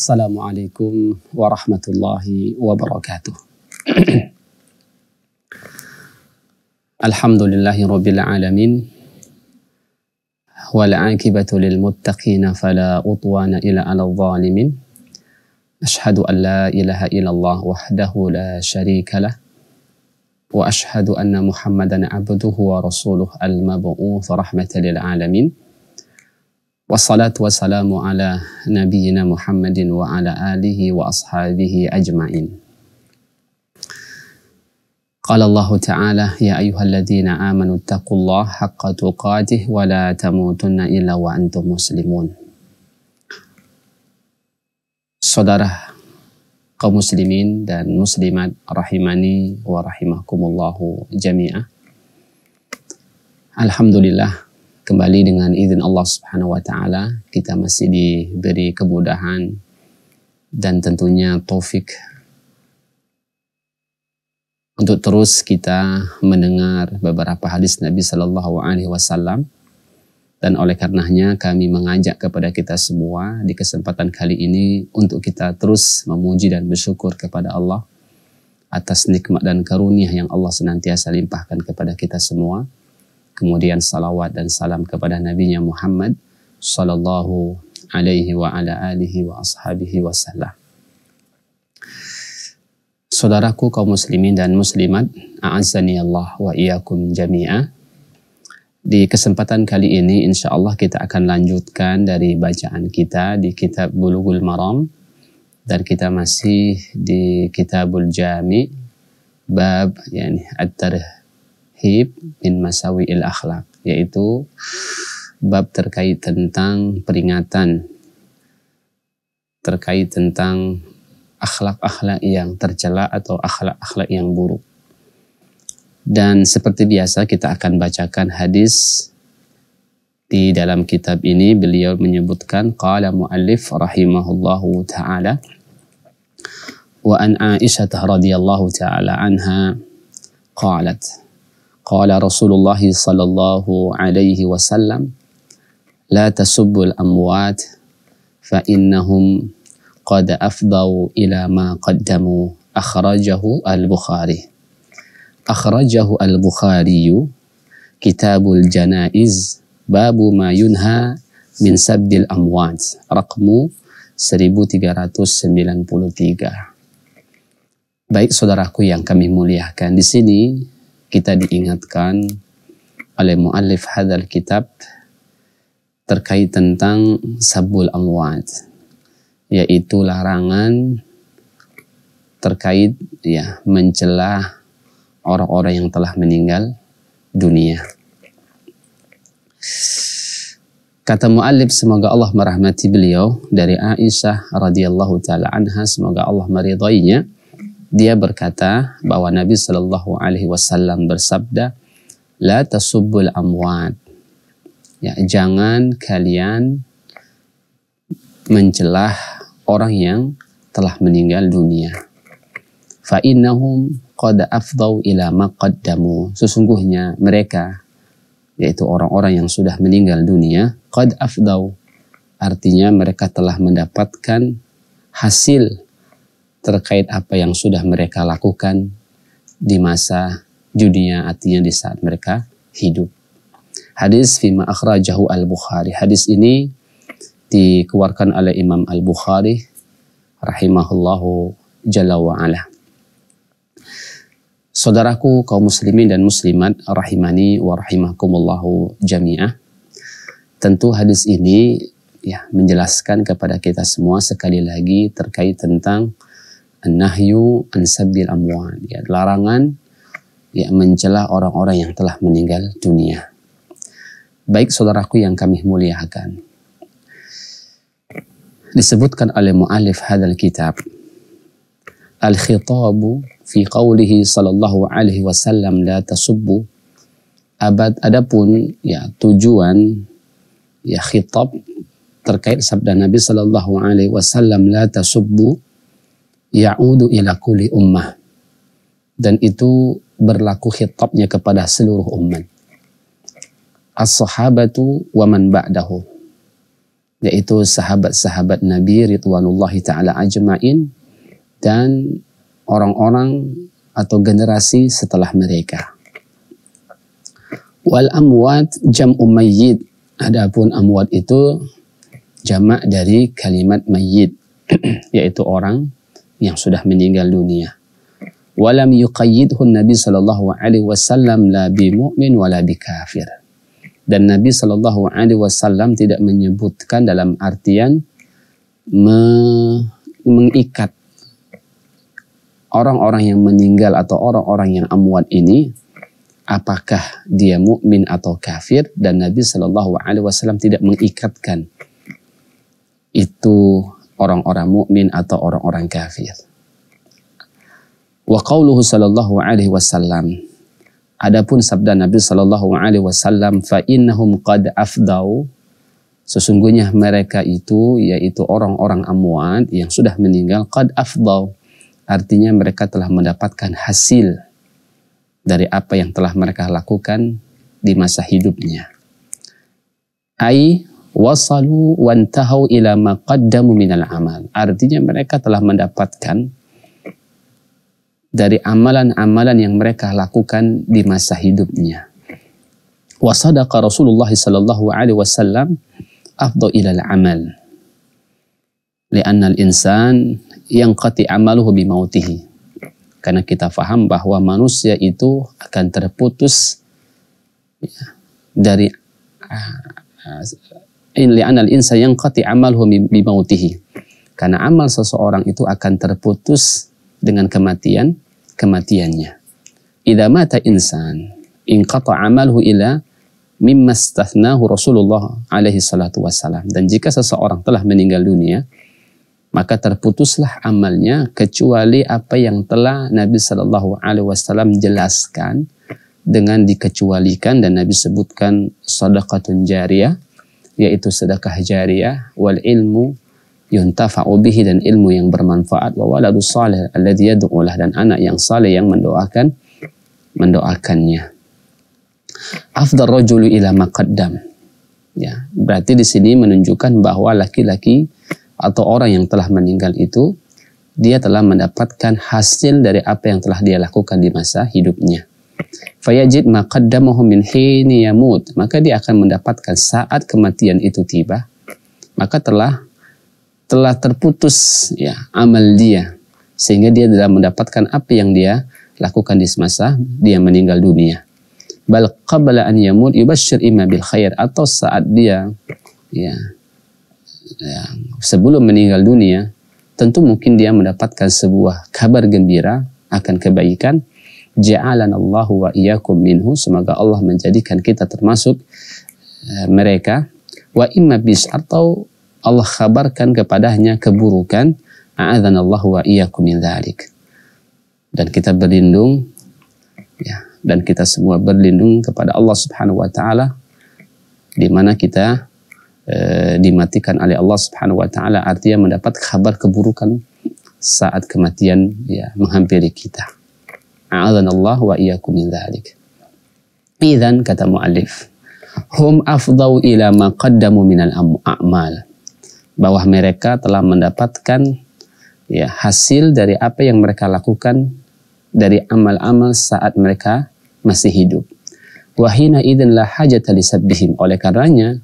السلام عليكم ورحمة الله وبركاته الحمد لله رب العالمين والعاقبة للمتقين فلا أطوان إلا على الظالمين أشهد أن لا إله إلا الله وحده لا شريك له وأشهد أن محمدا عبده ورسوله المبعوث رحمة للعالمين والصلاة والسلام على نبينا محمد وعلى آله وأصحابه أجمعين قال الله تعالى يا أيها الذين آمنوا اتقوا الله حق تقاته ولا تموتن إلا وأنتم مسلمون Saudara kaum muslimin dan muslimat rahimani wa rahimakumullahu jami'ah. Alhamdulillah kembali dengan izin Allah Subhanahu wa taala kita masih diberi kemudahan dan tentunya taufik untuk terus kita mendengar beberapa hadis Nabi Shallallahu Alaihi Wasallam dan oleh karenanya kami mengajak kepada kita semua di kesempatan kali ini untuk kita terus memuji dan bersyukur kepada Allah atas nikmat dan karunia yang Allah senantiasa limpahkan kepada kita semua kemudian salawat dan salam kepada Nabi Muhammad sallallahu alaihi wa ala alihi wa ashabihi wasallam. Saudaraku kaum muslimin dan muslimat, a'azzani Allah wa iyyakum jami'a. Di kesempatan kali ini insya Allah kita akan lanjutkan dari bacaan kita di kitab Bulughul Maram dan kita masih di kitabul Jami bab yakni at hib min il akhlak yaitu bab terkait tentang peringatan terkait tentang akhlak-akhlak yang tercela atau akhlak-akhlak yang buruk. Dan seperti biasa kita akan bacakan hadis di dalam kitab ini beliau menyebutkan qala muallif rahimahullahu taala wa an Aisyah radhiyallahu taala anha qalat Qala Rasulullah sallallahu alaihi wasallam la tasubbul amwat fa innahum qad afdau ila ma qaddamu akhrajahu al-Bukhari. Akhrajahu al-Bukhari Kitabul Janaiz babu ma yunha min sabdil amwat rakmu 1393. Baik saudaraku yang kami muliakan di sini kita diingatkan oleh mu'alif hadal kitab terkait tentang sabul amwat yaitu larangan terkait ya mencela orang-orang yang telah meninggal dunia. Kata mu'alif semoga Allah merahmati beliau dari Aisyah radhiyallahu taala anha semoga Allah meridhoinya dia berkata bahwa Nabi Shallallahu Alaihi Wasallam bersabda, la tasubul amwat. Ya, jangan kalian mencelah orang yang telah meninggal dunia. Fa innahum qad afdau ila maqaddamu. Sesungguhnya mereka yaitu orang-orang yang sudah meninggal dunia qad afdau artinya mereka telah mendapatkan hasil terkait apa yang sudah mereka lakukan di masa dunia artinya di saat mereka hidup. Hadis fima akhrajahu al-Bukhari. Hadis ini dikeluarkan oleh Imam al-Bukhari rahimahullahu jalla wa'ala. Saudaraku kaum muslimin dan muslimat rahimani wa rahimakumullahu jami'ah. Tentu hadis ini ya menjelaskan kepada kita semua sekali lagi terkait tentang nahyu an sabil amwal, ya, larangan ya mencela orang-orang yang telah meninggal dunia. Baik saudaraku yang kami muliakan. Disebutkan oleh mu'alif hadal kitab. Al-khitabu fi qawlihi sallallahu alaihi wasallam la tasubbu abad adapun ya tujuan ya khitab terkait sabda Nabi sallallahu alaihi wasallam la tasubbu ya'udu ila kulli ummah. Dan itu berlaku khitabnya kepada seluruh umat. As-sahabatu wa man ba'dahu. Yaitu sahabat-sahabat Nabi Ridwanullahi Ta'ala ajma'in dan orang-orang atau generasi setelah mereka. Wal amwat jam umayyid. Adapun amwat itu jamak dari kalimat mayyid, yaitu orang yang sudah meninggal dunia. Walam yuqayyidhu Nabi sallallahu alaihi wasallam la bi mu'min wala bi kafir. Dan Nabi sallallahu alaihi wasallam tidak menyebutkan dalam artian me mengikat orang-orang yang meninggal atau orang-orang yang amwat ini apakah dia mukmin atau kafir dan Nabi Shallallahu Alaihi Wasallam tidak mengikatkan itu orang-orang mukmin atau orang-orang kafir. Wa qauluhu sallallahu alaihi wasallam. Adapun sabda Nabi sallallahu alaihi wasallam fa innahum qad afdau sesungguhnya mereka itu yaitu orang-orang amwat yang sudah meninggal qad afdau artinya mereka telah mendapatkan hasil dari apa yang telah mereka lakukan di masa hidupnya ai wasalu wantahu ila maqaddamu minal amal. Artinya mereka telah mendapatkan dari amalan-amalan yang mereka lakukan di masa hidupnya. Wasadaqa Rasulullah sallallahu alaihi wasallam afdha ilal amal. Lianna al-insan yang qati amaluhu bimautihi. Karena kita faham bahwa manusia itu akan terputus ya, dari ah, in li'anal insa yang qati amalhu bimautihi. Karena amal seseorang itu akan terputus dengan kematian kematiannya. Idza mata insan in qata amalhu ila mimma stathnahu Rasulullah alaihi salatu wassalam. Dan jika seseorang telah meninggal dunia, maka terputuslah amalnya kecuali apa yang telah Nabi Shallallahu Alaihi Wasallam jelaskan dengan dikecualikan dan Nabi sebutkan sadaqatun jariah yaitu sedekah jariah wal ilmu yuntafa'u bihi dan ilmu yang bermanfaat wa waladu salih alladhi yadu'ulah dan anak yang salih yang mendoakan mendoakannya. Afdal rajulu ila maqaddam. Ya, berarti di sini menunjukkan bahwa laki-laki atau orang yang telah meninggal itu dia telah mendapatkan hasil dari apa yang telah dia lakukan di masa hidupnya. Fayajid maqaddamahu min hini yamut. Maka dia akan mendapatkan saat kematian itu tiba. Maka telah telah terputus ya amal dia sehingga dia tidak mendapatkan apa yang dia lakukan di semasa dia meninggal dunia. Bal qabla an yamut yubashir imma bil khair atau saat dia ya, ya sebelum meninggal dunia tentu mungkin dia mendapatkan sebuah kabar gembira akan kebaikan ja'alan Allahu wa iyyakum minhu semoga Allah menjadikan kita termasuk eh, mereka wa imma bis atau Allah kabarkan kepadanya keburukan a'adzan Allah wa iyyakum min dzalik dan kita berlindung ya dan kita semua berlindung kepada Allah Subhanahu wa taala di mana kita e, dimatikan oleh Allah Subhanahu wa taala artinya mendapat kabar keburukan saat kematian ya menghampiri kita Allah wa iyyakum min dhalik. Idzan kata muallif, hum afdau ila ma qaddamu minal a'mal. Bahwa mereka telah mendapatkan ya hasil dari apa yang mereka lakukan dari amal-amal saat mereka masih hidup. Wahina idzin la hajata lisabbihim. Oleh karenanya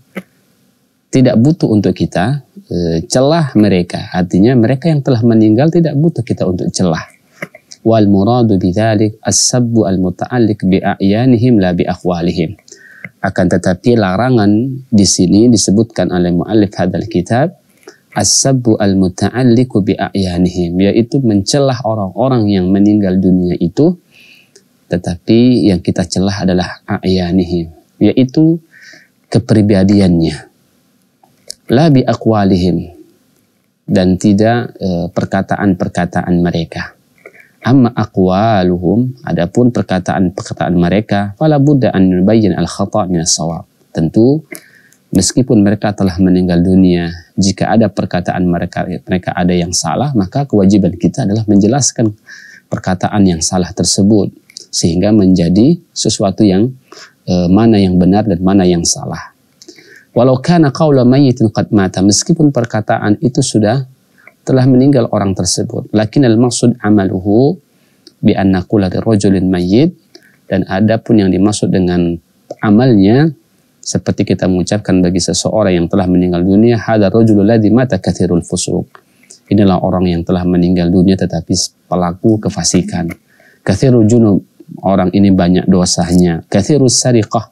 tidak butuh untuk kita eh, celah mereka. Artinya mereka yang telah meninggal tidak butuh kita untuk celah wal muradu bidzalik as-sabbu al-muta'alliq bi a'yanihim la bi akhwalihim akan tetapi larangan di sini disebutkan oleh muallif hadal kitab as-sabbu al mutaalliq bi a'yanihim yaitu mencelah orang-orang yang meninggal dunia itu tetapi yang kita celah adalah a'yanihim yaitu kepribadiannya la bi aqwalihim dan tidak eh, perkataan-perkataan e, mereka amma aqwaluhum adapun perkataan-perkataan mereka fala budda an yubayyin al khata' min sawab tentu meskipun mereka telah meninggal dunia jika ada perkataan mereka mereka ada yang salah maka kewajiban kita adalah menjelaskan perkataan yang salah tersebut sehingga menjadi sesuatu yang e, mana yang benar dan mana yang salah walau kana qaula mayyitin qad mata meskipun perkataan itu sudah telah meninggal orang tersebut. Lakin al-maksud amaluhu bi annakula rojulin mayyit dan ada pun yang dimaksud dengan amalnya seperti kita mengucapkan bagi seseorang yang telah meninggal dunia hadar rojululah di mata kathirul fusuq inilah orang yang telah meninggal dunia tetapi pelaku kefasikan kathirul junub orang ini banyak dosanya kathirul sariqah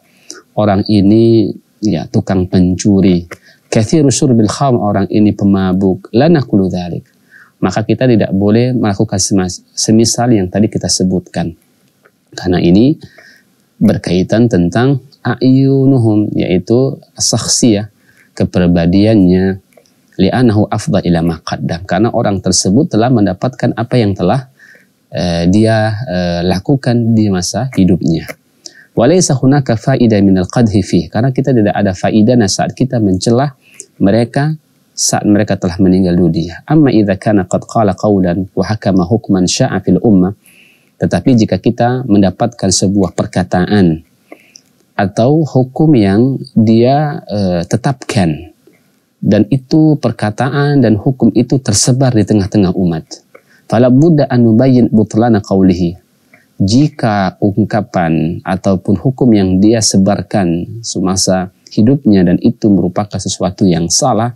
orang ini ya tukang pencuri Kathiru syurbil kham orang ini pemabuk. Lanakulu dhalik. Maka kita tidak boleh melakukan semisal yang tadi kita sebutkan. Karena ini berkaitan tentang a'yunuhum yaitu ya kepribadiannya li'anahu afdha ila maqaddam karena orang tersebut telah mendapatkan apa yang telah eh, dia eh, lakukan di masa hidupnya walaysa hunaka min al qadhi fi karena kita tidak ada faedah saat kita mencelah mereka saat mereka telah meninggal dunia. Amma idza kana qad qala qawlan wa hakama hukman sya'a fil ummah. Tetapi jika kita mendapatkan sebuah perkataan atau hukum yang dia e, tetapkan dan itu perkataan dan hukum itu tersebar di tengah-tengah umat. Fala budda an nubayyin butlana qawlihi. Jika ungkapan ataupun hukum yang dia sebarkan semasa hidupnya dan itu merupakan sesuatu yang salah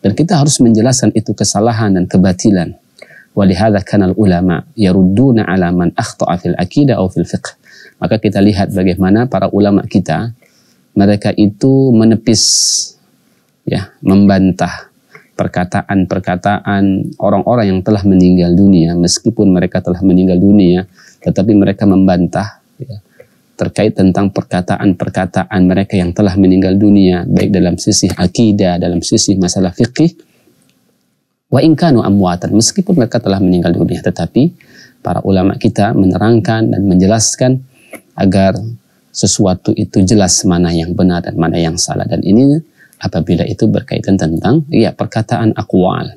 dan kita harus menjelaskan itu kesalahan dan kebatilan. Walihada kanal ulama yarudduna ala man akhta'a fil akidah atau fil fiqh. Maka kita lihat bagaimana para ulama kita mereka itu menepis ya, membantah perkataan-perkataan orang-orang yang telah meninggal dunia meskipun mereka telah meninggal dunia tetapi mereka membantah ya, terkait tentang perkataan-perkataan mereka yang telah meninggal dunia baik dalam sisi akidah dalam sisi masalah fikih wa in amwatan meskipun mereka telah meninggal dunia tetapi para ulama kita menerangkan dan menjelaskan agar sesuatu itu jelas mana yang benar dan mana yang salah dan ini apabila itu berkaitan tentang ya perkataan akwal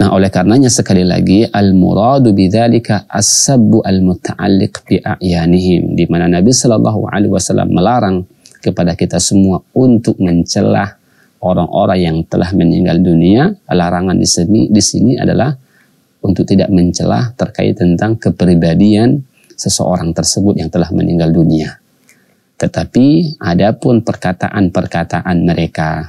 Nah, oleh karenanya sekali lagi al-muradu bidzalika as-sabbu al-muta'alliq bi a'yanihim di mana Nabi Shallallahu alaihi wasallam melarang kepada kita semua untuk mencelah orang-orang yang telah meninggal dunia. Larangan di sini di sini adalah untuk tidak mencelah terkait tentang kepribadian seseorang tersebut yang telah meninggal dunia. Tetapi adapun perkataan-perkataan mereka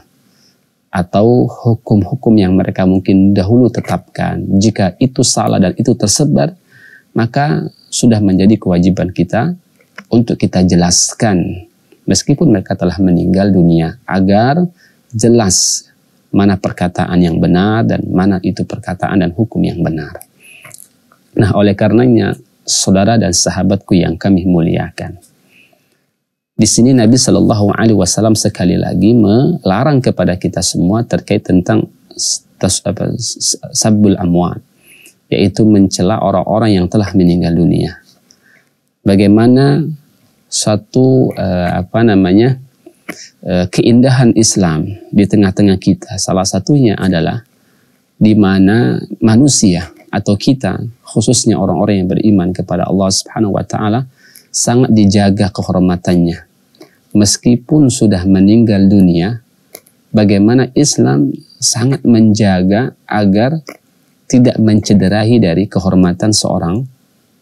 atau hukum-hukum yang mereka mungkin dahulu tetapkan. Jika itu salah dan itu tersebar, maka sudah menjadi kewajiban kita untuk kita jelaskan meskipun mereka telah meninggal dunia agar jelas mana perkataan yang benar dan mana itu perkataan dan hukum yang benar. Nah, oleh karenanya saudara dan sahabatku yang kami muliakan di sini Nabi Shallallahu Alaihi Wasallam sekali lagi melarang kepada kita semua terkait tentang sabul amwat, yaitu mencela orang-orang yang telah meninggal dunia. Bagaimana satu eh, apa namanya eh, keindahan Islam di tengah-tengah kita? Salah satunya adalah di mana manusia atau kita khususnya orang-orang yang beriman kepada Allah Subhanahu wa taala sangat dijaga kehormatannya. Meskipun sudah meninggal dunia, bagaimana Islam sangat menjaga agar tidak mencederahi dari kehormatan seorang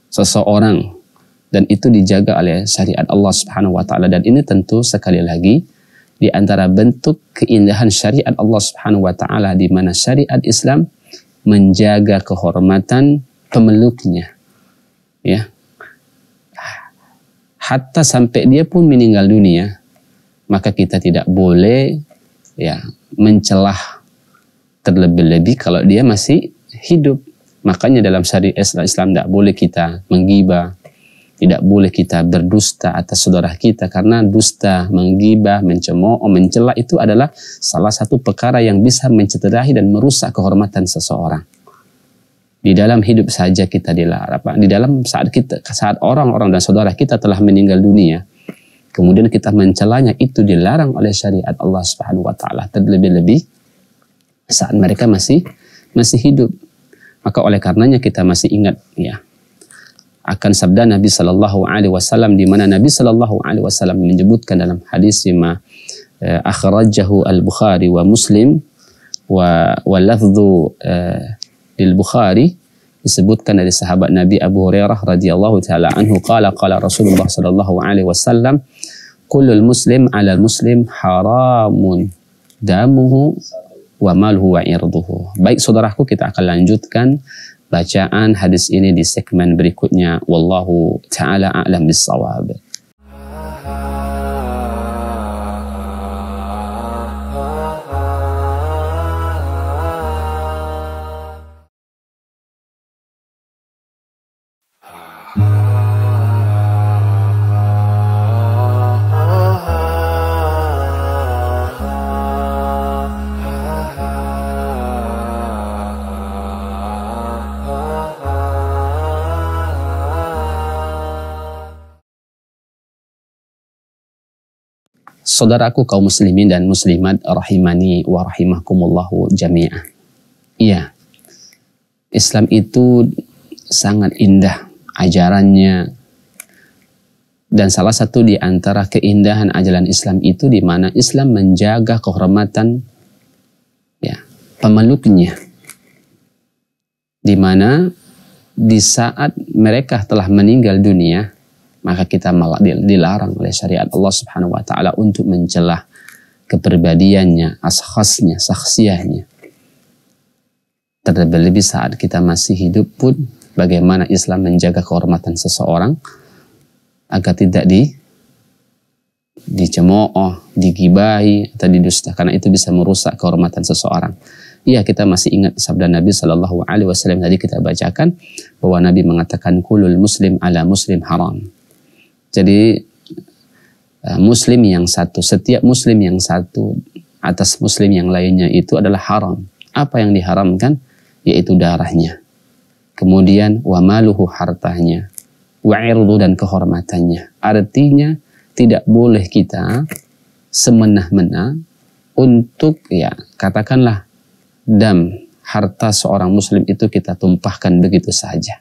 seseorang dan itu dijaga oleh syariat Allah Subhanahu wa taala dan ini tentu sekali lagi di antara bentuk keindahan syariat Allah Subhanahu wa taala di mana syariat Islam menjaga kehormatan pemeluknya ya hatta sampai dia pun meninggal dunia, maka kita tidak boleh ya mencelah terlebih-lebih kalau dia masih hidup. Makanya dalam syariat eh, Islam tidak boleh kita menggibah, tidak boleh kita berdusta atas saudara kita karena dusta, menggibah, mencemooh, oh, mencela itu adalah salah satu perkara yang bisa mencederai dan merusak kehormatan seseorang. Di dalam hidup saja kita dilarang, apa? di dalam saat kita saat orang-orang dan saudara kita telah meninggal dunia, kemudian kita mencelanya itu dilarang oleh syariat Allah Subhanahu wa taala terlebih-lebih saat mereka masih masih hidup. Maka oleh karenanya kita masih ingat ya akan sabda Nabi Shallallahu Alaihi Wasallam di mana Nabi Shallallahu Alaihi Wasallam menyebutkan dalam hadis eh, akhrajahu al Bukhari wa Muslim wa walafdu eh, lil Bukhari disebutkan dari sahabat Nabi Abu Hurairah radhiyallahu taala anhu qala qala Rasulullah sallallahu alaihi wasallam kullul muslim 'ala muslim haramun damuhu wa maluhu wa irduhu. Baik saudaraku kita akan lanjutkan bacaan hadis ini di segmen berikutnya wallahu taala a'lam bissawab. saudaraku kaum muslimin dan muslimat rahimani wa rahimakumullahu jami'ah. Iya. Islam itu sangat indah ajarannya dan salah satu di antara keindahan ajaran Islam itu di mana Islam menjaga kehormatan ya pemeluknya di mana di saat mereka telah meninggal dunia maka kita malah dilarang oleh syariat Allah Subhanahu wa taala untuk mencelah kepribadiannya, ashasnya, saksiahnya. Terlebih saat kita masih hidup pun bagaimana Islam menjaga kehormatan seseorang agar tidak di dicemooh, digibahi atau didusta karena itu bisa merusak kehormatan seseorang. Iya kita masih ingat sabda Nabi Shallallahu Alaihi Wasallam tadi kita bacakan bahwa Nabi mengatakan kulul muslim ala muslim haram jadi eh, muslim yang satu, setiap muslim yang satu atas muslim yang lainnya itu adalah haram. Apa yang diharamkan? Yaitu darahnya. Kemudian wamaluhu hartanya. irdu dan kehormatannya. Artinya tidak boleh kita semena-mena untuk ya katakanlah dam harta seorang muslim itu kita tumpahkan begitu saja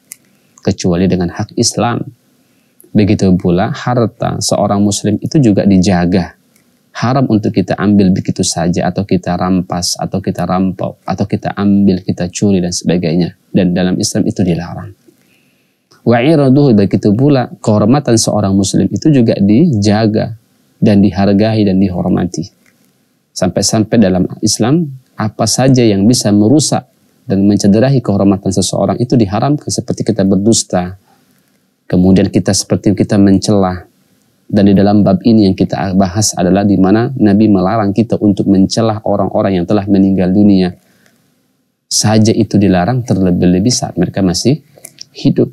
kecuali dengan hak Islam Begitu pula harta seorang muslim itu juga dijaga. Haram untuk kita ambil begitu saja atau kita rampas atau kita rampok atau kita ambil, kita curi dan sebagainya. Dan dalam Islam itu dilarang. Wa'iraduhu begitu pula kehormatan seorang muslim itu juga dijaga dan dihargai dan dihormati. Sampai-sampai dalam Islam apa saja yang bisa merusak dan mencederahi kehormatan seseorang itu diharamkan seperti kita berdusta, Kemudian kita seperti kita mencelah dan di dalam bab ini yang kita bahas adalah di mana Nabi melarang kita untuk mencelah orang-orang yang telah meninggal dunia. Saja itu dilarang terlebih-lebih saat mereka masih hidup.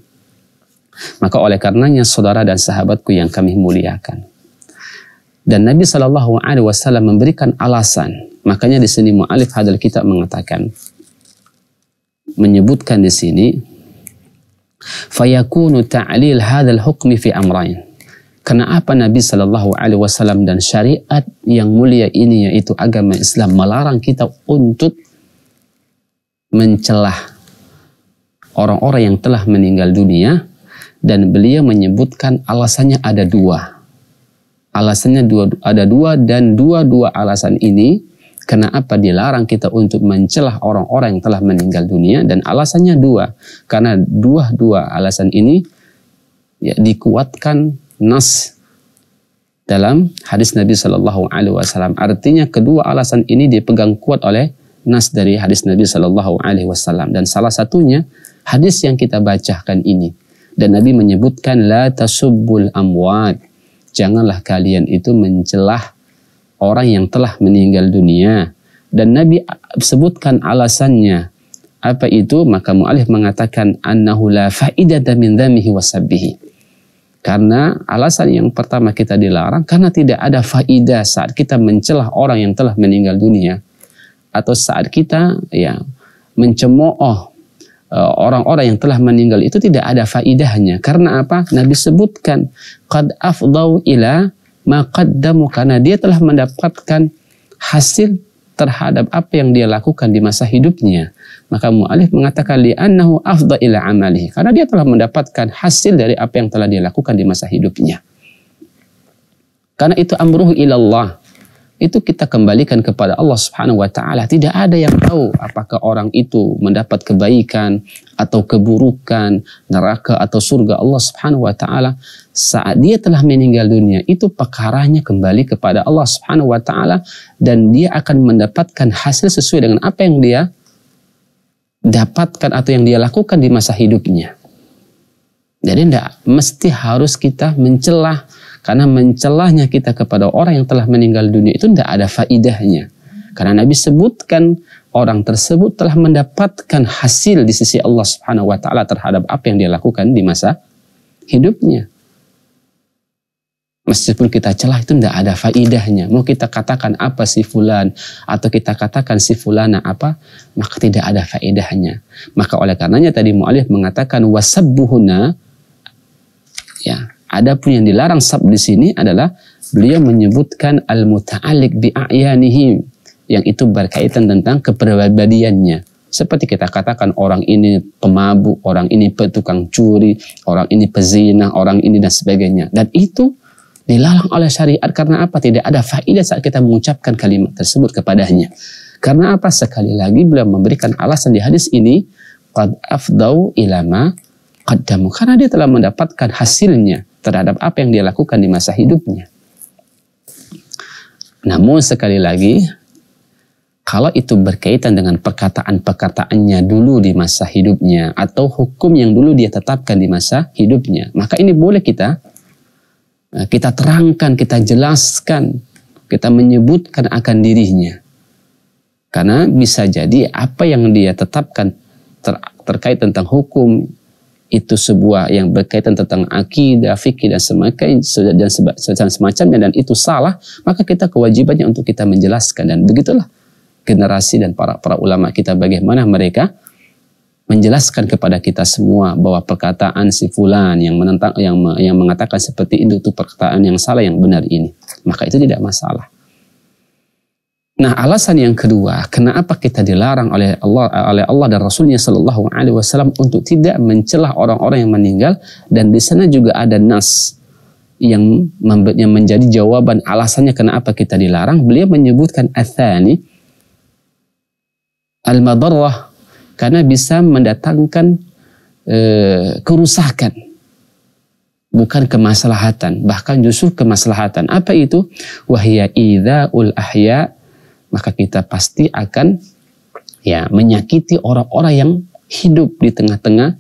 Maka oleh karenanya saudara dan sahabatku yang kami muliakan. Dan Nabi Shallallahu Alaihi Wasallam memberikan alasan. Makanya di sini mu'alif hadal kita mengatakan menyebutkan di sini fayakunu ta'lil hadzal hukmi fi amrain Kenapa Nabi Shallallahu Alaihi Wasallam dan syariat yang mulia ini yaitu agama Islam melarang kita untuk mencelah orang-orang yang telah meninggal dunia dan beliau menyebutkan alasannya ada dua. Alasannya dua, ada dua dan dua-dua alasan ini karena apa dilarang kita untuk mencelah orang-orang yang telah meninggal dunia? Dan alasannya dua. Karena dua-dua alasan ini ya, dikuatkan nas dalam hadis Nabi Shallallahu Alaihi Wasallam. Artinya kedua alasan ini dipegang kuat oleh nas dari hadis Nabi Shallallahu Alaihi Wasallam dan salah satunya hadis yang kita bacakan ini dan Nabi menyebutkan la tasubbul amwat janganlah kalian itu mencelah orang yang telah meninggal dunia dan Nabi sebutkan alasannya apa itu maka mu'alif mengatakan annahu la faidata min dhamihi sabbihi karena alasan yang pertama kita dilarang karena tidak ada faidah saat kita mencelah orang yang telah meninggal dunia atau saat kita ya mencemooh e, orang-orang yang telah meninggal itu tidak ada faidahnya karena apa Nabi sebutkan qad afdau ila maqaddamu karena dia telah mendapatkan hasil terhadap apa yang dia lakukan di masa hidupnya. Maka mu'alif mengatakan li'annahu afda ila amalihi. Karena dia telah mendapatkan hasil dari apa yang telah dia lakukan di masa hidupnya. Karena itu amruhu ilallah itu kita kembalikan kepada Allah Subhanahu wa taala. Tidak ada yang tahu apakah orang itu mendapat kebaikan atau keburukan, neraka atau surga. Allah Subhanahu wa taala saat dia telah meninggal dunia itu perkaranya kembali kepada Allah Subhanahu wa taala dan dia akan mendapatkan hasil sesuai dengan apa yang dia dapatkan atau yang dia lakukan di masa hidupnya. Jadi tidak mesti harus kita mencelah karena mencelahnya kita kepada orang yang telah meninggal dunia itu tidak ada faidahnya. Karena Nabi sebutkan orang tersebut telah mendapatkan hasil di sisi Allah Subhanahu wa taala terhadap apa yang dia lakukan di masa hidupnya. Meskipun kita celah itu tidak ada faidahnya. Mau kita katakan apa si fulan atau kita katakan si fulana apa, maka tidak ada faidahnya. Maka oleh karenanya tadi mu'alif mengatakan wasabbuhuna ya Adapun yang dilarang sab di sini adalah beliau menyebutkan al-muta'alliq bi a'yanihim yang itu berkaitan tentang kepribadiannya. Seperti kita katakan orang ini pemabuk, orang ini petukang curi, orang ini pezina, orang ini dan sebagainya. Dan itu dilarang oleh syariat karena apa? Tidak ada faedah saat kita mengucapkan kalimat tersebut kepadanya. Karena apa? Sekali lagi beliau memberikan alasan di hadis ini qad afdau ilama qaddamu karena dia telah mendapatkan hasilnya terhadap apa yang dia lakukan di masa hidupnya. Namun sekali lagi, kalau itu berkaitan dengan perkataan-perkataannya dulu di masa hidupnya atau hukum yang dulu dia tetapkan di masa hidupnya, maka ini boleh kita eh, kita terangkan, kita jelaskan, kita menyebutkan akan dirinya. Karena bisa jadi apa yang dia tetapkan ter, terkait tentang hukum itu sebuah yang berkaitan tentang akidah, fikih dan semacamnya dan, semacamnya dan itu salah, maka kita kewajibannya untuk kita menjelaskan dan begitulah generasi dan para para ulama kita bagaimana mereka menjelaskan kepada kita semua bahwa perkataan si fulan yang menentang yang yang mengatakan seperti itu itu perkataan yang salah yang benar ini maka itu tidak masalah Nah, alasan yang kedua, kenapa kita dilarang oleh Allah oleh Allah dan Rasulnya Shallallahu Alaihi Wasallam untuk tidak mencelah orang-orang yang meninggal dan di sana juga ada nas yang membuatnya menjadi jawaban alasannya kenapa kita dilarang. Beliau menyebutkan athani al madarrah karena bisa mendatangkan e, kerusakan bukan kemaslahatan bahkan justru kemaslahatan apa itu wahya ul ahya' maka kita pasti akan ya menyakiti orang-orang yang hidup di tengah-tengah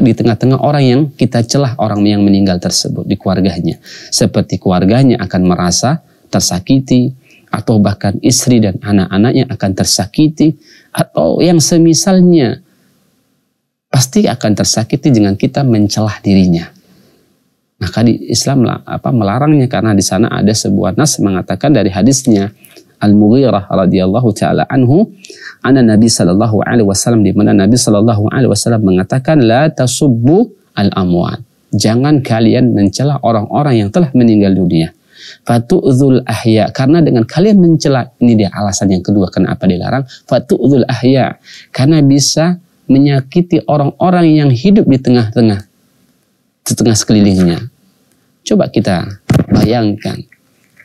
di tengah-tengah orang yang kita celah orang yang meninggal tersebut di keluarganya. Seperti keluarganya akan merasa tersakiti atau bahkan istri dan anak-anaknya akan tersakiti atau yang semisalnya pasti akan tersakiti dengan kita mencelah dirinya. Maka di Islam apa melarangnya karena di sana ada sebuah nas mengatakan dari hadisnya Al-Mughirah radhiyallahu taala anhu, ana Nabi sallallahu alaihi wasallam di mana Nabi sallallahu alaihi wasallam mengatakan la tasubbu al-amwat. Jangan kalian mencela orang-orang yang telah meninggal dunia. Fatu'dzul ahya karena dengan kalian mencela ini dia alasan yang kedua kenapa dilarang fatu'dzul ahya karena bisa menyakiti orang-orang yang hidup di tengah-tengah di tengah sekelilingnya Coba kita bayangkan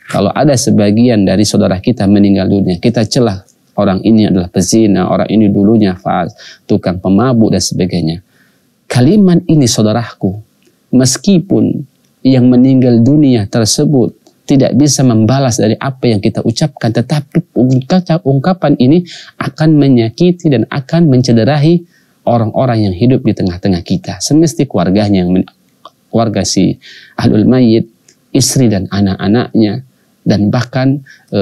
kalau ada sebagian dari saudara kita meninggal dunia, kita celah orang ini adalah pezina, orang ini dulunya faas, tukang pemabuk dan sebagainya. Kalimat ini saudaraku, meskipun yang meninggal dunia tersebut tidak bisa membalas dari apa yang kita ucapkan, tetapi ungkapan ini akan menyakiti dan akan mencederahi orang-orang yang hidup di tengah-tengah kita, semesti keluarganya yang keluarga si ahlul mayit, istri dan anak-anaknya, dan bahkan e,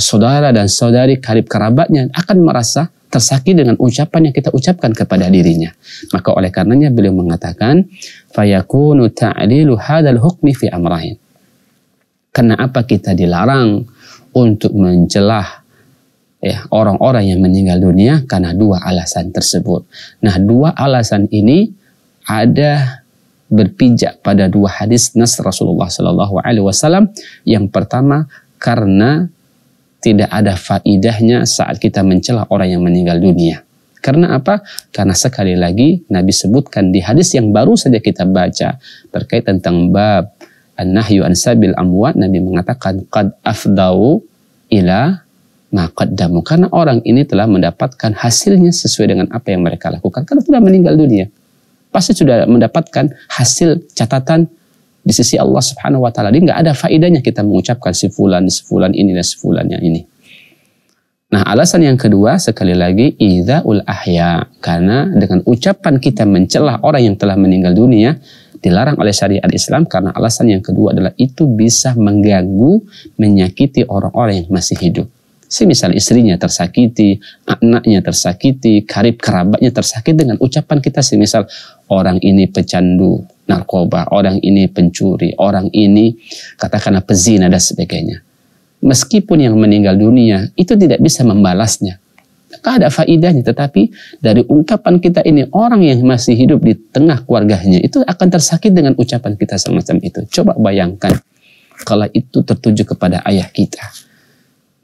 saudara dan saudari karib kerabatnya akan merasa tersakiti dengan ucapan yang kita ucapkan kepada dirinya. Maka oleh karenanya beliau mengatakan, fayakunu ta'lilu hadal hukmi fi amrahin. apa kita dilarang untuk mencelah orang ya, orang-orang yang meninggal dunia karena dua alasan tersebut. Nah, dua alasan ini ada berpijak pada dua hadis nas Rasulullah Shallallahu Alaihi Wasallam. Yang pertama karena tidak ada faidahnya saat kita mencela orang yang meninggal dunia. Karena apa? Karena sekali lagi Nabi sebutkan di hadis yang baru saja kita baca terkait tentang bab an-nahyu an sabil amwat Nabi mengatakan qad afdau ila maqaddamu karena orang ini telah mendapatkan hasilnya sesuai dengan apa yang mereka lakukan karena sudah meninggal dunia pasti sudah mendapatkan hasil catatan di sisi Allah Subhanahu wa taala. Jadi enggak ada faedahnya kita mengucapkan si fulan, si fulan ini dan si fulan yang ini. Nah, alasan yang kedua sekali lagi idzaul ahya karena dengan ucapan kita mencelah orang yang telah meninggal dunia dilarang oleh syariat Islam karena alasan yang kedua adalah itu bisa mengganggu, menyakiti orang-orang yang masih hidup. Semisal istrinya tersakiti, anaknya tersakiti, karib kerabatnya tersakiti dengan ucapan kita semisal orang ini pecandu narkoba, orang ini pencuri, orang ini katakanlah pezina dan sebagainya. Meskipun yang meninggal dunia itu tidak bisa membalasnya. ada faidahnya tetapi dari ungkapan kita ini orang yang masih hidup di tengah keluarganya itu akan tersakit dengan ucapan kita semacam itu. Coba bayangkan kalau itu tertuju kepada ayah kita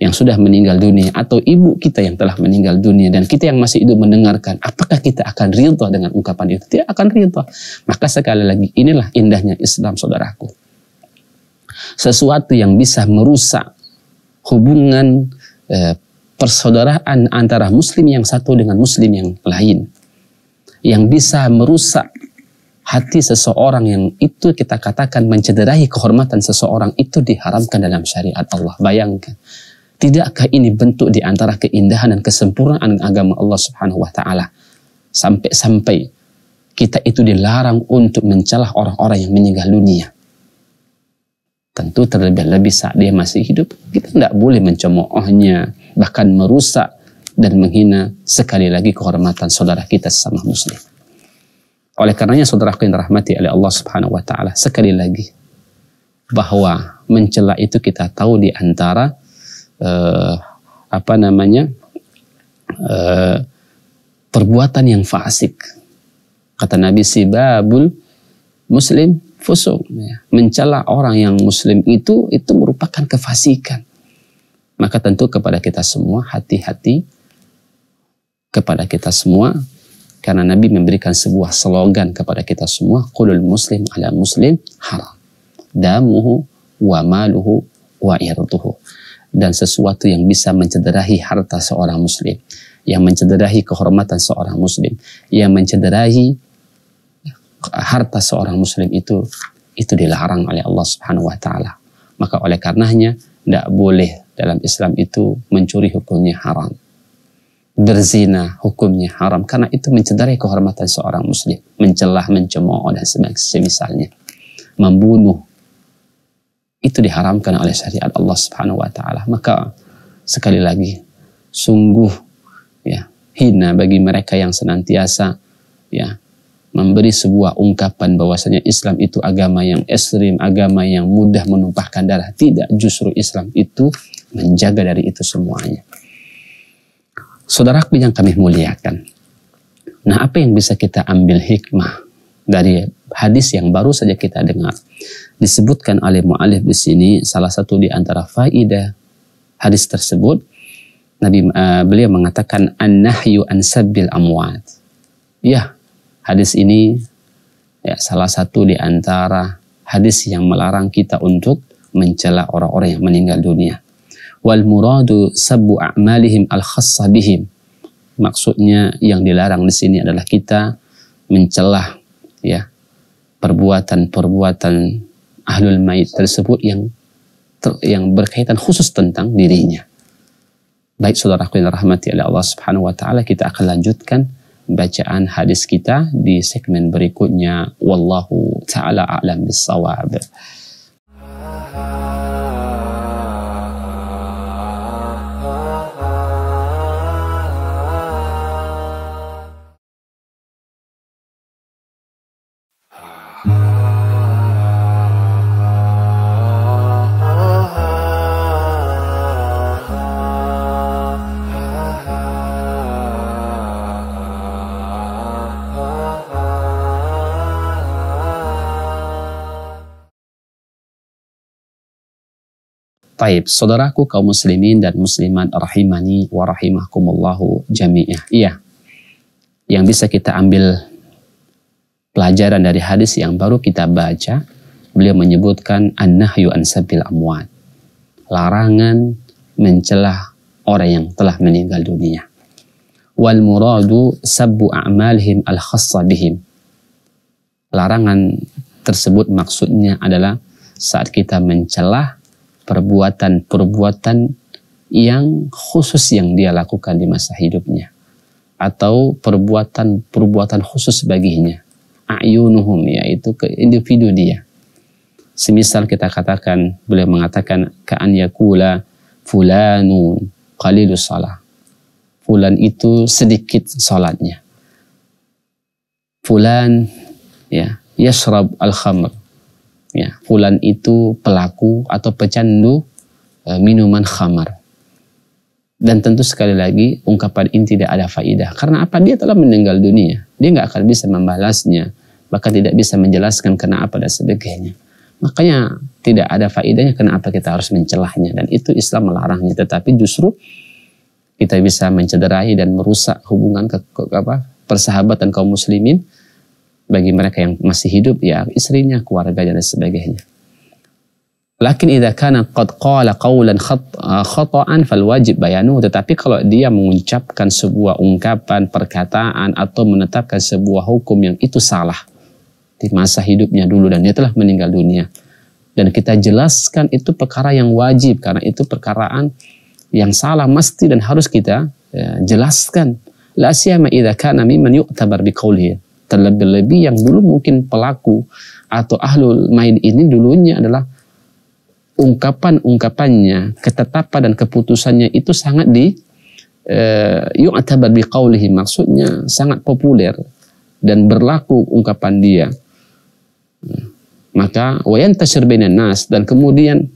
yang sudah meninggal dunia atau ibu kita yang telah meninggal dunia dan kita yang masih hidup mendengarkan apakah kita akan ridha dengan ungkapan itu tidak akan ridha maka sekali lagi inilah indahnya Islam saudaraku sesuatu yang bisa merusak hubungan eh, persaudaraan antara muslim yang satu dengan muslim yang lain yang bisa merusak hati seseorang yang itu kita katakan mencederai kehormatan seseorang itu diharamkan dalam syariat Allah bayangkan Tidakkah ini bentuk di antara keindahan dan kesempurnaan agama Allah Subhanahu wa taala? Sampai-sampai kita itu dilarang untuk mencelah orang-orang yang meninggal dunia. Tentu terlebih lebih saat dia masih hidup, kita tidak boleh mencemoohnya, bahkan merusak dan menghina sekali lagi kehormatan saudara kita sesama muslim. Oleh karenanya saudara yang dirahmati oleh Allah Subhanahu wa taala, sekali lagi bahwa mencela itu kita tahu di antara eh, apa namanya eh, perbuatan yang fasik. Kata Nabi Sibabul Muslim fusuk. Ya. Mencela orang yang Muslim itu itu merupakan kefasikan. Maka tentu kepada kita semua hati-hati kepada kita semua karena Nabi memberikan sebuah slogan kepada kita semua kulul muslim ala muslim haram damuhu wa maluhu wa irduhu dan sesuatu yang bisa mencederahi harta seorang muslim, yang mencederahi kehormatan seorang muslim, yang mencederahi harta seorang muslim itu itu dilarang oleh Allah Subhanahu wa taala. Maka oleh karenanya tidak boleh dalam Islam itu mencuri hukumnya haram. Berzina hukumnya haram karena itu mencederai kehormatan seorang muslim, mencelah, mencemooh dan semisalnya. Membunuh itu diharamkan oleh syariat Allah Subhanahu wa taala. Maka sekali lagi sungguh ya hina bagi mereka yang senantiasa ya memberi sebuah ungkapan bahwasanya Islam itu agama yang ekstrim, agama yang mudah menumpahkan darah. Tidak, justru Islam itu menjaga dari itu semuanya. Saudaraku yang kami muliakan. Nah, apa yang bisa kita ambil hikmah dari hadis yang baru saja kita dengar? disebutkan oleh mu'alif di sini salah satu di antara faidah hadis tersebut Nabi uh, beliau mengatakan an-nahyu an sabil amwat. Ya, hadis ini ya salah satu di antara hadis yang melarang kita untuk mencela orang-orang yang meninggal dunia. Wal muradu sabu a'malihim al khassa bihim. Maksudnya yang dilarang di sini adalah kita mencelah ya perbuatan-perbuatan ahlul mait tersebut yang ter, yang berkaitan khusus tentang dirinya. Baik saudaraku yang rahmati oleh Allah Subhanahu wa taala, kita akan lanjutkan bacaan hadis kita di segmen berikutnya. Wallahu taala a'lam bissawab. Taib, saudaraku kaum muslimin dan muslimat rahimani wa rahimahkumullahu jami'ah. Iya. Yang bisa kita ambil pelajaran dari hadis yang baru kita baca, beliau menyebutkan an-nahyu an sabil amwat. Larangan mencelah orang yang telah meninggal dunia. Wal muradu sabbu a'malihim al bihim. Larangan tersebut maksudnya adalah saat kita mencelah perbuatan-perbuatan yang khusus yang dia lakukan di masa hidupnya atau perbuatan-perbuatan khusus baginya ayunuhum yaitu ke individu dia semisal kita katakan boleh mengatakan ka'an yakula fulanun qalilus salah fulan itu sedikit salatnya fulan ya yasrab al khamr ya fulan itu pelaku atau pecandu e, minuman khamar dan tentu sekali lagi ungkapan ini tidak ada faidah karena apa dia telah meninggal dunia dia nggak akan bisa membalasnya bahkan tidak bisa menjelaskan kenapa dan sebagainya makanya tidak ada faidahnya kenapa kita harus mencelahnya dan itu Islam melarangnya tetapi justru kita bisa mencederai dan merusak hubungan ke, ke apa persahabatan kaum muslimin bagi mereka yang masih hidup ya istrinya, keluarga dan sebagainya. Lakin idza kana qad qala qawlan eh, khata'an fal wajib bayanu tetapi kalau dia mengucapkan sebuah ungkapan, perkataan atau menetapkan sebuah hukum yang itu salah di masa hidupnya dulu dan dia telah meninggal dunia. Dan kita jelaskan itu perkara yang wajib karena itu perkaraan yang salah mesti dan harus kita ya, jelaskan. La siyama idza kana mimman yu'tabar biqaulihi Terlebih-lebih yang dulu mungkin pelaku atau ahlul main ini dulunya adalah ungkapan-ungkapannya, ketetapan dan keputusannya itu sangat di uh, yu'tabar biqaulihi maksudnya sangat populer dan berlaku ungkapan dia. Maka wayan bainan nas dan kemudian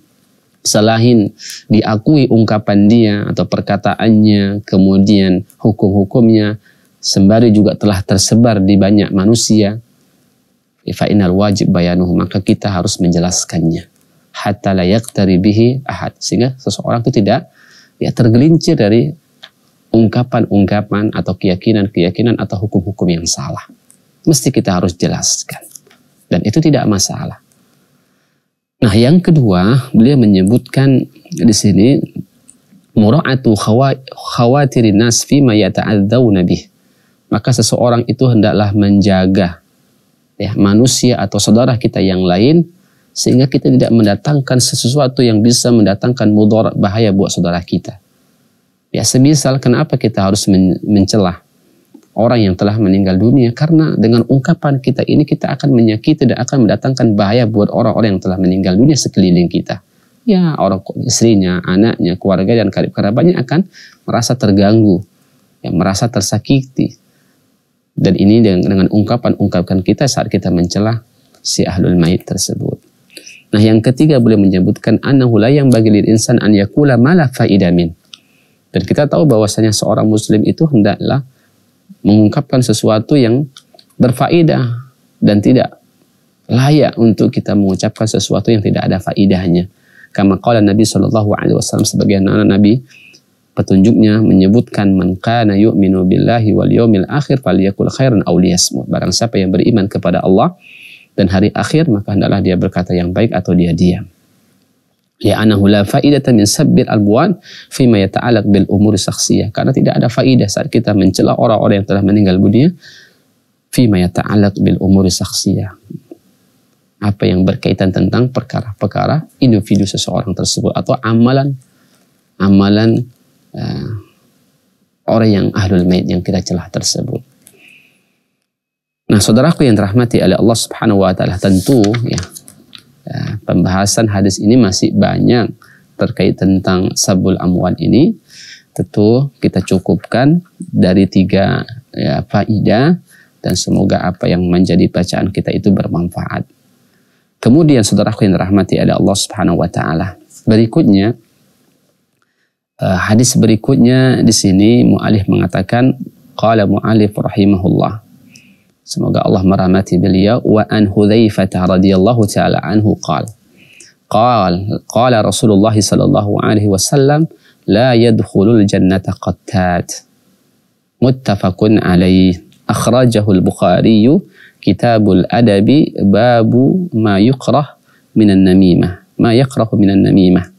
selain diakui ungkapan dia atau perkataannya, kemudian hukum-hukumnya, sembari juga telah tersebar di banyak manusia fa wajib bayanuhu maka kita harus menjelaskannya hatta la yaqtari bihi ahad sehingga seseorang itu tidak ya tergelincir dari ungkapan-ungkapan atau keyakinan-keyakinan atau hukum-hukum yang salah mesti kita harus jelaskan dan itu tidak masalah nah yang kedua beliau menyebutkan di sini mura'atu khawatirin nas fi ma yata'adzawna bihi maka seseorang itu hendaklah menjaga ya manusia atau saudara kita yang lain sehingga kita tidak mendatangkan sesuatu yang bisa mendatangkan mudarat bahaya buat saudara kita. Ya semisal kenapa kita harus men mencelah orang yang telah meninggal dunia karena dengan ungkapan kita ini kita akan menyakiti dan akan mendatangkan bahaya buat orang-orang yang telah meninggal dunia sekeliling kita. Ya, orang istrinya, anaknya, keluarga dan karib kerabatnya akan merasa terganggu, ya, merasa tersakiti, dan ini dengan, dengan ungkapan-ungkapan kita saat kita mencelah si ahlul mait tersebut. Nah yang ketiga boleh menyebutkan annahu yang bagi lir insan an yakula malah faidamin. Dan kita tahu bahwasanya seorang muslim itu hendaklah mengungkapkan sesuatu yang berfaedah dan tidak layak untuk kita mengucapkan sesuatu yang tidak ada faidahnya. Kama qala Nabi sallallahu alaihi wasallam anak Nabi petunjuknya menyebutkan man kana yu'minu billahi wal yaumil akhir falyakul khairan aw liyasmut. Barang siapa yang beriman kepada Allah dan hari akhir maka hendaklah dia berkata yang baik atau dia diam. Li'annahu la faidata min sabbil albuan ma yata'alaq bil umuri syakhsiyah. Karena tidak ada faedah saat kita mencela orang-orang yang telah meninggal dunia ma yata'alaq bil umuri syakhsiyah. Apa yang berkaitan tentang perkara-perkara individu seseorang tersebut atau amalan amalan uh, orang yang ahlul maid yang kita celah tersebut. Nah, saudaraku yang terahmati oleh Allah Subhanahu wa taala, tentu ya eh, pembahasan hadis ini masih banyak terkait tentang sabul amwan ini. Tentu kita cukupkan dari tiga ya, faidah dan semoga apa yang menjadi bacaan kita itu bermanfaat. Kemudian saudaraku yang dirahmati oleh Allah Subhanahu wa taala. Berikutnya Uh, hadis berikutnya di sini mu'alif mengatakan qala mu'alif rahimahullah semoga Allah merahmati beliau wa an Hudzaifah radhiyallahu taala anhu qala qala qala Rasulullah sallallahu alaihi wasallam la yadkhulul jannata qattat muttafaqun alaihi akhrajahu al-Bukhari kitabul adabi babu ma yukrah minan namimah ma yakrahu minan namimah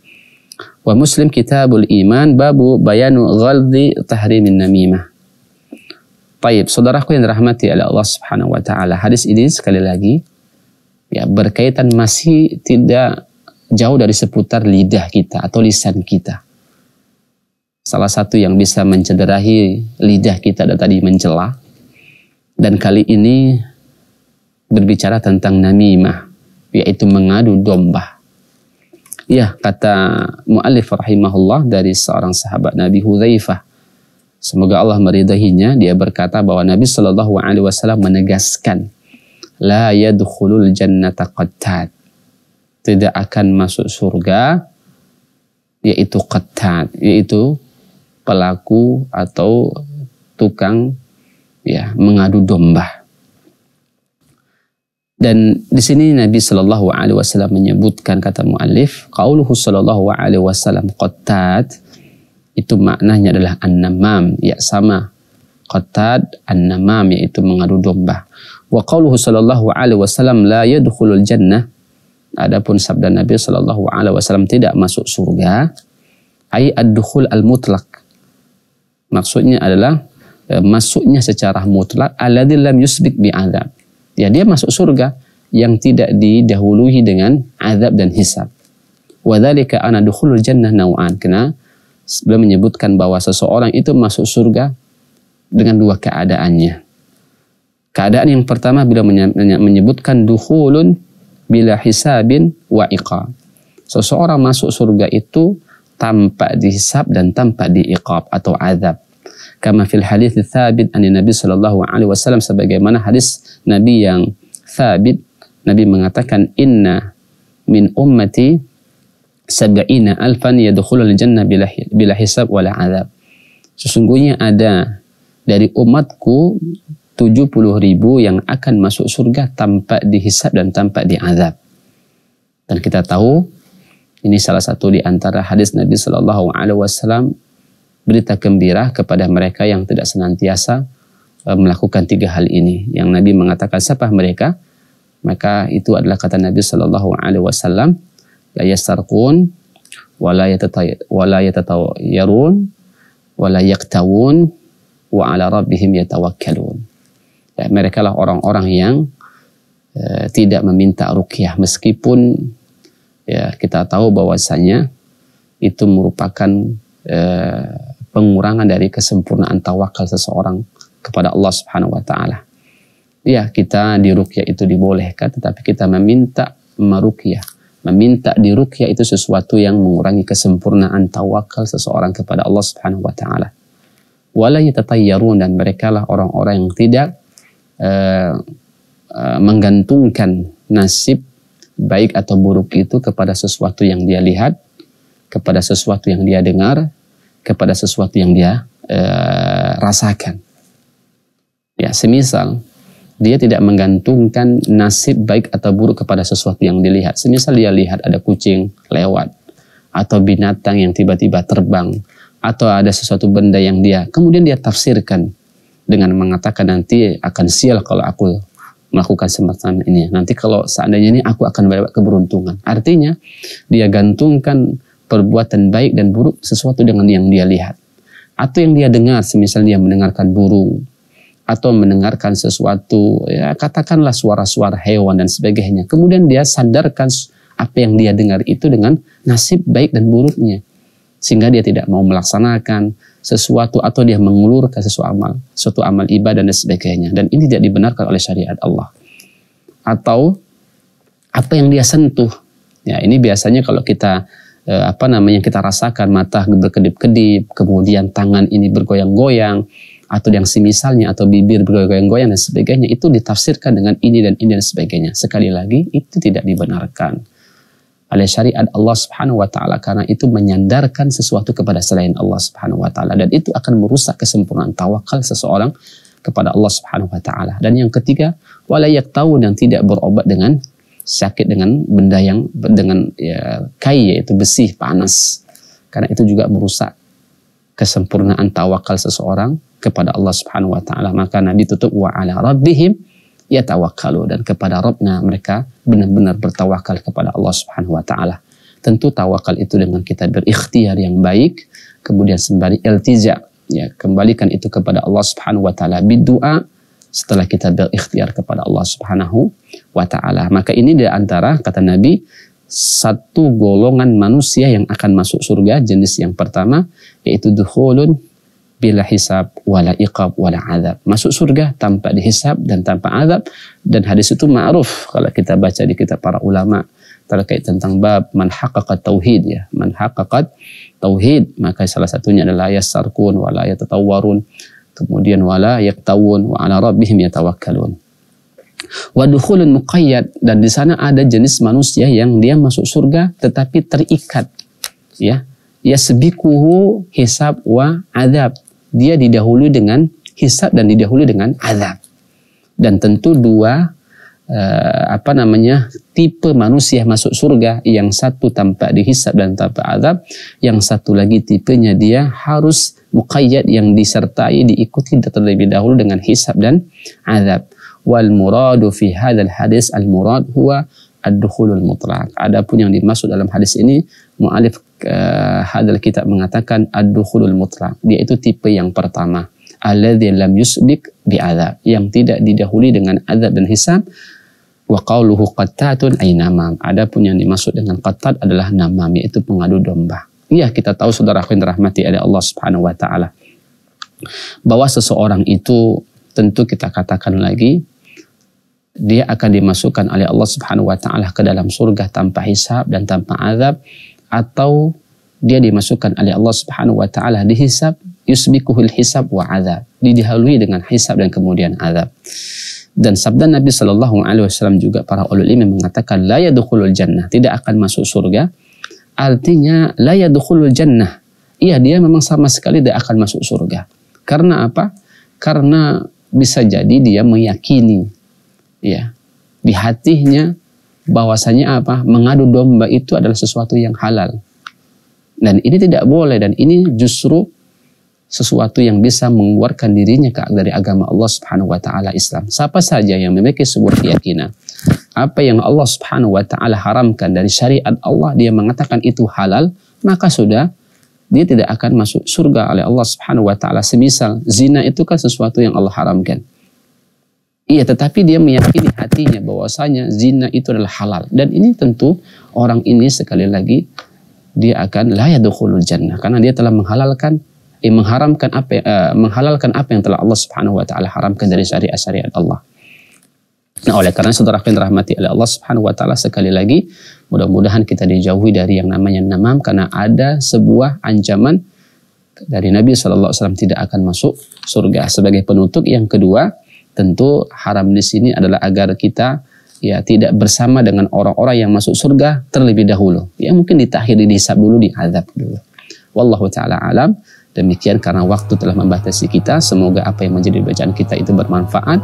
wa Muslim Kitabul Iman babu bayanu ghaldi tahrimin namimah. Baik, saudaraku yang dirahmati oleh Allah Subhanahu wa taala. Hadis ini sekali lagi ya berkaitan masih tidak jauh dari seputar lidah kita atau lisan kita. Salah satu yang bisa mencederahi lidah kita dan tadi mencela dan kali ini berbicara tentang namimah yaitu mengadu domba Ya kata mu'alif rahimahullah dari seorang sahabat Nabi Hudzaifah. Semoga Allah meridahinya, dia berkata bahwa Nabi Shallallahu alaihi wasallam menegaskan, "La yadkhulul jannata qattat." Tidak akan masuk surga yaitu qattat, yaitu pelaku atau tukang ya mengadu domba. Dan di sini Nabi Shallallahu Alaihi Wasallam menyebutkan kata mu'alif, kauluhu Shallallahu Alaihi Wasallam kotat itu maknanya adalah an-namam, ya sama qatad an-namam yaitu mengadu domba. Wa kauluhu Shallallahu alaihi wasallam la yadkhulul jannah adapun sabda Nabi Shallallahu alaihi wasallam tidak masuk surga ai ad-dukhul al mutlak Maksudnya adalah e, masuknya secara mutlak alladzi lam yusbik bi'adzab ya dia masuk surga yang tidak didahului dengan azab dan hisab. Wadzalika ana dukhulul jannah nau'an. Karena sebelum menyebutkan bahwa seseorang itu masuk surga dengan dua keadaannya. Keadaan yang pertama bila menyebutkan dukhulun bila hisabin wa iqa. Seseorang masuk surga itu tanpa dihisab dan tanpa diiqab atau azab kama fil hadis tsabit an Nabi sallallahu alaihi wasallam sebagaimana hadis Nabi yang tsabit Nabi mengatakan inna min ummati sab'ina alfan yadkhulul jannah bila, bila hisab wala azab. Sesungguhnya ada dari umatku 70 ribu yang akan masuk surga tanpa dihisab dan tanpa diazab. Dan kita tahu ini salah satu di antara hadis Nabi Shallallahu Alaihi Wasallam berita gembira kepada mereka yang tidak senantiasa e, melakukan tiga hal ini. Yang Nabi mengatakan siapa mereka? Maka itu adalah kata Nabi Shallallahu Alaihi Wasallam, la yasarqun, wala yatatawayarun, wala yaktawun, wa ala rabbihim yatawakkalun. Ya, mereka lah orang-orang yang e, tidak meminta rukyah meskipun ya kita tahu bahwasanya itu merupakan e, pengurangan dari kesempurnaan tawakal seseorang kepada Allah Subhanahu wa taala. Ya, kita di ruqyah itu dibolehkan tetapi kita meminta merukyah. Meminta di ruqyah itu sesuatu yang mengurangi kesempurnaan tawakal seseorang kepada Allah Subhanahu wa taala. Wala yatatayyarun dan mereka lah orang-orang yang tidak uh, uh, menggantungkan nasib baik atau buruk itu kepada sesuatu yang dia lihat, kepada sesuatu yang dia dengar, kepada sesuatu yang dia e, rasakan. Ya, semisal dia tidak menggantungkan nasib baik atau buruk kepada sesuatu yang dilihat. Semisal dia lihat ada kucing lewat atau binatang yang tiba-tiba terbang atau ada sesuatu benda yang dia kemudian dia tafsirkan dengan mengatakan nanti akan sial kalau aku melakukan semacam ini. Nanti kalau seandainya ini aku akan mendapat keberuntungan. Artinya dia gantungkan perbuatan baik dan buruk sesuatu dengan yang dia lihat atau yang dia dengar semisal dia mendengarkan burung atau mendengarkan sesuatu ya katakanlah suara-suara hewan dan sebagainya kemudian dia sadarkan apa yang dia dengar itu dengan nasib baik dan buruknya sehingga dia tidak mau melaksanakan sesuatu atau dia mengulurkan sesuatu amal suatu amal ibadah dan sebagainya dan ini tidak dibenarkan oleh syariat Allah atau apa yang dia sentuh ya ini biasanya kalau kita eh, apa namanya yang kita rasakan mata berkedip-kedip, kemudian tangan ini bergoyang-goyang atau yang semisalnya atau bibir bergoyang-goyang dan sebagainya itu ditafsirkan dengan ini dan ini dan sebagainya. Sekali lagi itu tidak dibenarkan oleh syariat Allah Subhanahu wa taala karena itu menyandarkan sesuatu kepada selain Allah Subhanahu wa taala dan itu akan merusak kesempurnaan tawakal seseorang kepada Allah Subhanahu wa taala. Dan yang ketiga, wala yang dan tidak berobat dengan sakit dengan benda yang hmm. dengan ya, kai yaitu besi panas karena itu juga merusak kesempurnaan tawakal seseorang kepada Allah Subhanahu wa taala maka Nabi tutup wa ala rabbihim ya tawakkalu dan kepada Rabbnya mereka benar-benar bertawakal kepada Allah Subhanahu wa taala tentu tawakal itu dengan kita berikhtiar yang baik kemudian sembari iltija ya kembalikan itu kepada Allah Subhanahu wa taala bidu'a setelah kita berikhtiar kepada Allah Subhanahu wa taala. Maka ini di antara kata Nabi satu golongan manusia yang akan masuk surga jenis yang pertama yaitu dukhulun bila hisab wala iqab wala azab. Masuk surga tanpa dihisab dan tanpa azab dan hadis itu ma'ruf kalau kita baca di kitab para ulama terkait tentang bab man haqqaqat tauhid ya. Man haqqaqat tauhid maka salah satunya adalah yasarkun wala yatatawwarun Kemudian wala yaktawun wa ala rabbihim yatawakkalun. wadukhulun muqayyad dan di sana ada jenis manusia yang dia masuk surga tetapi terikat ya. Ya sebikuhu hisab wa adab. Dia didahului dengan hisab dan didahului dengan adab. Dan tentu dua eh, apa namanya tipe manusia masuk surga yang satu tanpa dihisab dan tanpa azab yang satu lagi tipenya dia harus muqayyad yang disertai diikuti terlebih dahulu dengan hisab dan azab. Wal muradu fi hadzal hadis al murad huwa ad-dukhulul mutlaq. Adapun yang dimaksud dalam hadis ini mualif uh, eh, hadal kitab mengatakan ad-dukhulul mutlaq. Dia itu tipe yang pertama. Alladzi lam yusbik bi azab, yang tidak didahului dengan azab dan hisab wa qawluhu qattatun ay namam. Adapun yang dimaksud dengan qattat adalah namam yaitu pengadu domba. Iya kita tahu saudaraku yang dirahmati oleh Allah Subhanahu wa taala. Bahwa seseorang itu tentu kita katakan lagi dia akan dimasukkan oleh Allah Subhanahu wa taala ke dalam surga tanpa hisab dan tanpa azab atau dia dimasukkan oleh Allah Subhanahu wa taala dihisab yusbikuhul hisab wa azab didahului dengan hisab dan kemudian azab dan sabda Nabi Shallallahu alaihi wasallam juga para ulul ilmi mengatakan la jannah tidak akan masuk surga Artinya la yadkhulul jannah. Iya, dia memang sama sekali tidak akan masuk surga. Karena apa? Karena bisa jadi dia meyakini ya di hatinya bahwasanya apa? Mengadu domba itu adalah sesuatu yang halal. Dan ini tidak boleh dan ini justru sesuatu yang bisa mengeluarkan dirinya dari agama Allah Subhanahu wa taala Islam. Siapa saja yang memiliki sebuah keyakinan apa yang Allah Subhanahu wa taala haramkan dari syariat Allah dia mengatakan itu halal maka sudah dia tidak akan masuk surga oleh Allah Subhanahu wa taala semisal zina itu kan sesuatu yang Allah haramkan Iya, tetapi dia meyakini hatinya bahwasanya zina itu adalah halal. Dan ini tentu orang ini sekali lagi dia akan layak dukhulul jannah karena dia telah menghalalkan eh, mengharamkan apa eh, menghalalkan apa yang telah Allah Subhanahu wa taala haramkan dari syariat-syariat Allah. Nah, oleh karena saudara yang dirahmati oleh Allah Subhanahu wa taala sekali lagi, mudah-mudahan kita dijauhi dari yang namanya namam karena ada sebuah ancaman dari Nabi sallallahu alaihi wasallam tidak akan masuk surga. Sebagai penutup yang kedua, tentu haram di sini adalah agar kita ya tidak bersama dengan orang-orang yang masuk surga terlebih dahulu. Ya mungkin di dihisab dulu, azab dulu. Wallahu taala alam. Demikian karena waktu telah membatasi kita, semoga apa yang menjadi bacaan kita itu bermanfaat